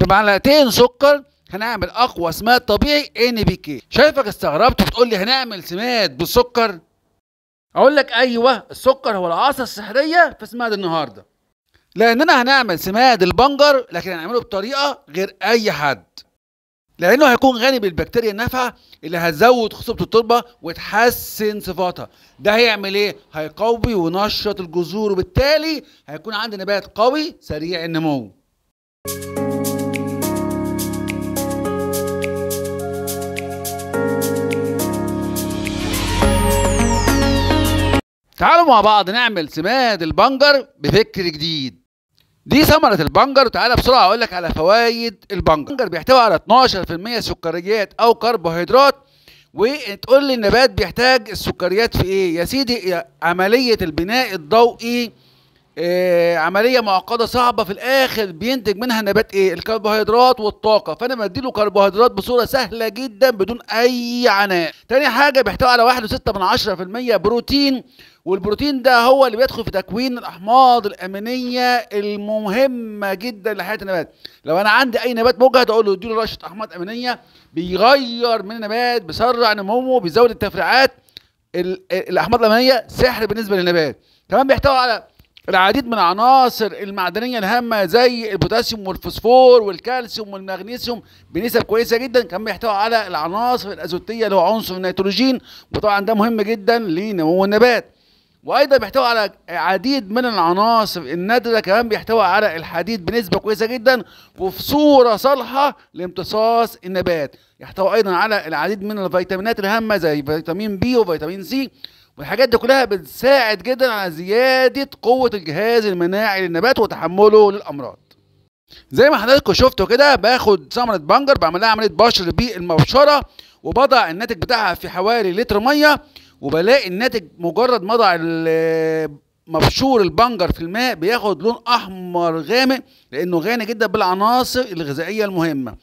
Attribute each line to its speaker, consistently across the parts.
Speaker 1: بمعلقتين سكر هنعمل اقوى سماد طبيعي ان بي كي شايفك استغربت وتقول لي هنعمل سماد بالسكر اقول لك ايوه السكر هو العصا السحريه في سماد النهارده لاننا هنعمل سماد البنجر لكن هنعمله بطريقه غير اي حد لانه هيكون غني بالبكتيريا النافعه اللي هتزود خصوبه التربه وتحسن صفاتها ده هيعمل ايه هيقوي وينشط الجذور وبالتالي هيكون عندي نبات قوي سريع النمو تعالوا مع بعض نعمل سماد البنجر بفكر جديد دي ثمرة البنجر وتعالى بسرعة أقول لك على فوائد البنجر البنجر بيحتوي على 12% سكريات أو كربوهيدرات وتقول لي النبات بيحتاج السكريات في إيه يا سيدي عملية البناء الضوئي إيه عمليه معقده صعبه في الاخر بينتج منها نبات ايه الكربوهيدرات والطاقه فانا بديله كربوهيدرات بصوره سهله جدا بدون اي عناء تاني حاجه بيحتوي على 1.6% بروتين والبروتين ده هو اللي بيدخل في تكوين الاحماض الامينيه المهمه جدا لحياه النبات لو انا عندي اي نبات مجهد اقول له اديله رشه احماض امينيه بيغير من النبات بيسرع نموه بيزود التفريعات الاحماض الامينيه سحر بالنسبه للنبات كمان بيحتوي على العديد من العناصر المعدنيه الهامه زي البوتاسيوم والفوسفور والكالسيوم والمغنيسيوم بنسب كويسه جدا كان بيحتوي على العناصر الازوتيه اللي هو عنصر النيتروجين وطبعا ده مهم جدا لنمو النبات وايضا بيحتوي على عديد من العناصر النادره كمان بيحتوي على الحديد بنسبه كويسه جدا وفي صوره صالحه لامتصاص النبات يحتوي ايضا على العديد من الفيتامينات الهامه زي فيتامين بي وفيتامين سي والحاجات دي كلها بتساعد جدا على زياده قوه الجهاز المناعي للنبات وتحمله للامراض زي ما حضراتكم شفتوا كده باخد ثمره بنجر بعمل لها عمليه بشر بالمبشره وبضع الناتج بتاعها في حوالي لتر ميه وبلاقي الناتج مجرد ما اضع مبشور البنجر في الماء بياخد لون احمر غامق لانه غني جدا بالعناصر الغذائيه المهمه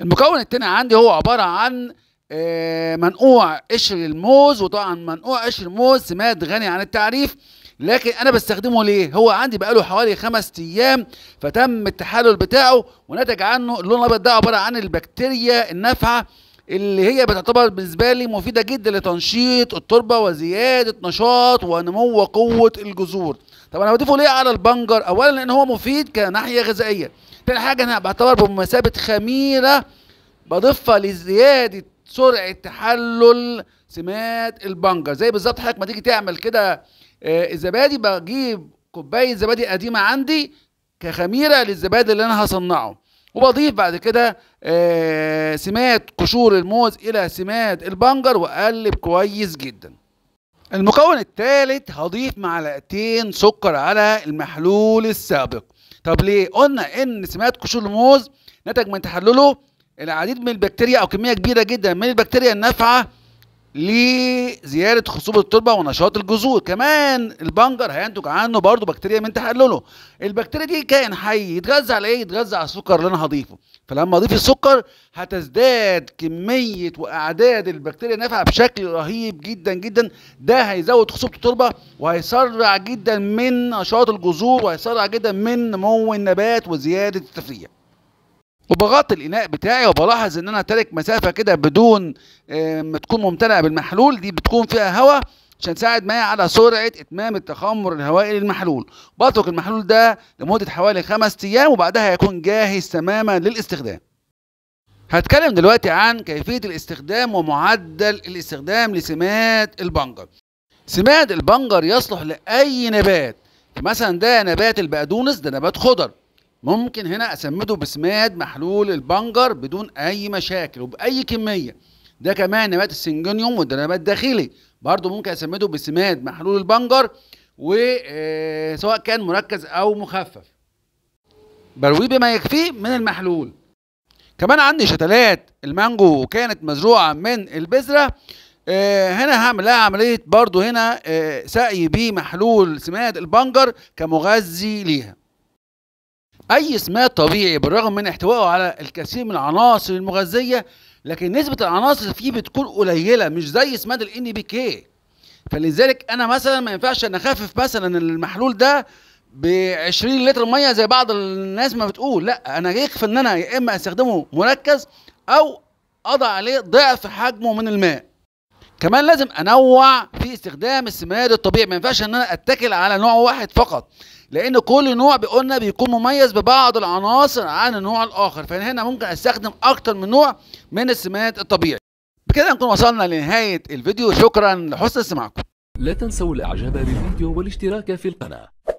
Speaker 1: المكون التاني عندي هو عباره عن آه، منقوع قشر الموز وطبعا منقوع قشر الموز سماد غني عن التعريف لكن انا بستخدمه ليه هو عندي بقاله حوالي خمس ايام فتم التحلل بتاعه ونتج عنه اللون الابيض ده عباره عن البكتيريا النافعه اللي هي بتعتبر بالنسبه لي مفيده جدا لتنشيط التربه وزياده نشاط ونمو وقوه الجذور طب انا بضيفه ليه على البنجر اولا لان هو مفيد كناحيه غذائيه ثاني حاجه انا بعتبر بمثابه خميره بضيفها لزياده سرعه تحلل سمات البنجر زي بالظبط حضرتك ما تيجي تعمل كده الزبادي آه، بجيب كوبايه زبادي قديمه عندي كخميره للزبادي اللي انا هصنعه وبضيف بعد كده آه، سمات قشور الموز الى سمات البنجر واقلب كويس جدا المكون الثالث هضيف معلقتين سكر على المحلول السابق طب ليه قلنا ان سمات قشور الموز نتج من تحلله العديد من البكتيريا او كميه كبيره جدا من البكتيريا النافعه لزياده خصوبه التربه ونشاط الجذور كمان البنجر هينتج عنه برضه بكتيريا من تحلله البكتيريا دي كائن حي يتغذى على ايه يتغذى على السكر اللي انا هضيفه فلما اضيف السكر هتزداد كميه واعداد البكتيريا النافعه بشكل رهيب جدا جدا ده هيزود خصوبه التربه وهيسرع جدا من نشاط الجذور وهيسرع جدا من نمو النبات وزياده التفريع وبغطي الاناء بتاعي وبلاحظ ان انا تارك مسافه كده بدون آه، ما تكون ممتلئه بالمحلول دي بتكون فيها هواء عشان تساعد معايا على سرعه اتمام التخمر الهوائي للمحلول بترك المحلول ده لمده حوالي خمس ايام وبعدها هيكون جاهز تماما للاستخدام هتكلم دلوقتي عن كيفيه الاستخدام ومعدل الاستخدام لسماد البنجر سماد البنجر يصلح لاي نبات مثلا ده نبات البقدونس ده نبات خضر ممكن هنا اسمده بسماد محلول البنجر بدون اي مشاكل وباي كميه ده كمان نبات السنجونيوم وده نبات داخلي برضو ممكن اسمده بسماد محلول البنجر وسواء آه، كان مركز او مخفف برويه بما يكفيه من المحلول كمان عندي شتلات المانجو كانت مزروعه من البذره آه، هنا هعمل لها عمليه برضو هنا آه، سقي بمحلول سماد البنجر كمغذي ليها أي سماد طبيعي بالرغم من احتوائه على الكثير من العناصر المغذية لكن نسبة العناصر فيه بتكون قليلة مش زي سماد ال كي فلذلك أنا مثلا ما ينفعش أن أخفف مثلا المحلول ده ب 20 لتر ميه زي بعض الناس ما بتقول لا انا يكفي ان انا يا اما استخدمه مركز او اضع عليه ضعف حجمه من الماء كمان لازم انوع في استخدام السماد الطبيعي ما ينفعش ان انا اتكل على نوع واحد فقط لان كل نوع بقولنا بيكون مميز ببعض العناصر عن النوع الاخر فهنا هنا ممكن استخدم اكتر من نوع من السمات الطبيعي بكده نكون وصلنا لنهايه الفيديو شكرا لحسن استماعكم لا تنسوا الاعجاب بالفيديو والاشتراك في القناه